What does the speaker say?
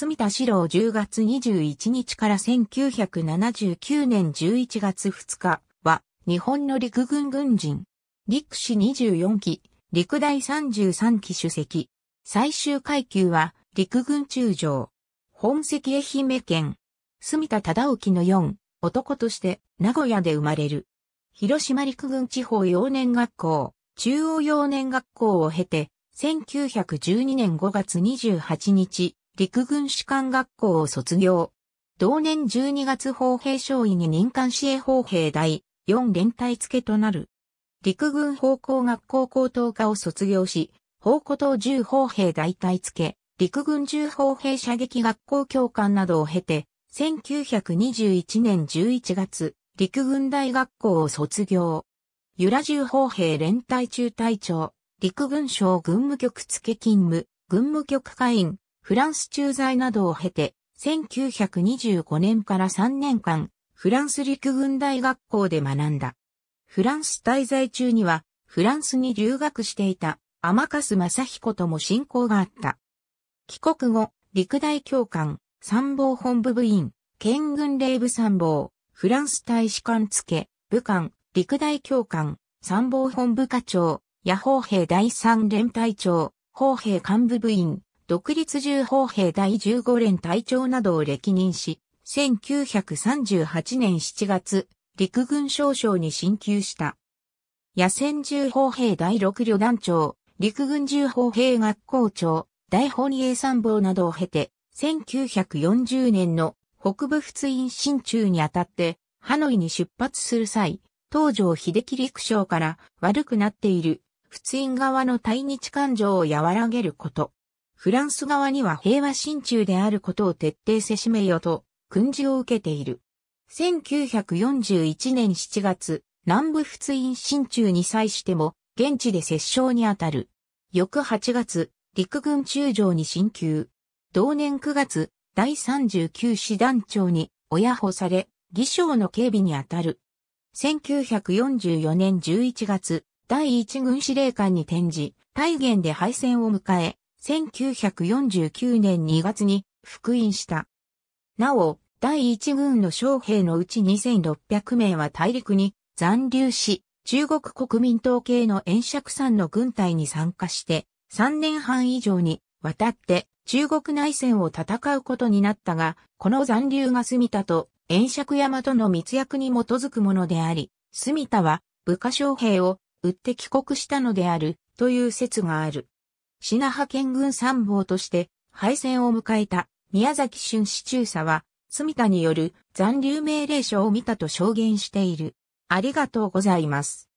住田四郎10月21日から1979年11月2日は、日本の陸軍軍人。陸士24期、陸大33期主席。最終階級は、陸軍中将。本籍愛媛県。住田忠興の4、男として、名古屋で生まれる。広島陸軍地方幼年学校、中央幼年学校を経て、1912年5月28日、陸軍士官学校を卒業。同年12月砲兵少尉に任官支援砲兵第4連隊付となる。陸軍砲工学校高等科を卒業し、砲庫等重砲兵大隊付、陸軍重砲兵射撃学校教官などを経て、1921年11月、陸軍大学校を卒業。由良重砲兵連隊中隊長、陸軍省軍務局付勤務、軍務局会員、フランス駐在などを経て、1925年から3年間、フランス陸軍大学校で学んだ。フランス滞在中には、フランスに留学していた、天笠正彦とも親交があった。帰国後、陸大教官、参謀本部部員、県軍令部参謀、フランス大使館付、武官、陸大教官、参謀本部課長、野砲兵第三連隊長、砲兵幹部部員、独立重砲兵第15連隊長などを歴任し、1938年7月、陸軍少将に進級した。野戦重砲兵第6旅団長、陸軍重砲兵学校長、大本営参謀などを経て、1940年の北部仏印新中にあたって、ハノイに出発する際、東条秀樹陸将から悪くなっている、仏印側の対日感情を和らげること、フランス側には平和親中であることを徹底せしめよと、訓示を受けている。1941年7月、南部仏印親中に際しても、現地で折衝にあたる。翌8月、陸軍中将に進級。同年9月、第39師団長に親保され、義将の警備にあたる。1944年11月、第1軍司令官に転じ、大元で敗戦を迎え、1949年2月に復員した。なお、第1軍の将兵のうち2600名は大陸に残留し、中国国民党系の円釈山の軍隊に参加して、3年半以上に渡って中国内戦を戦うことになったが、この残留が住田と円釈山との密約に基づくものであり、住田は部下将兵を売って帰国したのであるという説がある。支那派遣軍参謀として敗戦を迎えた宮崎俊市中佐は、住田による残留命令書を見たと証言している。ありがとうございます。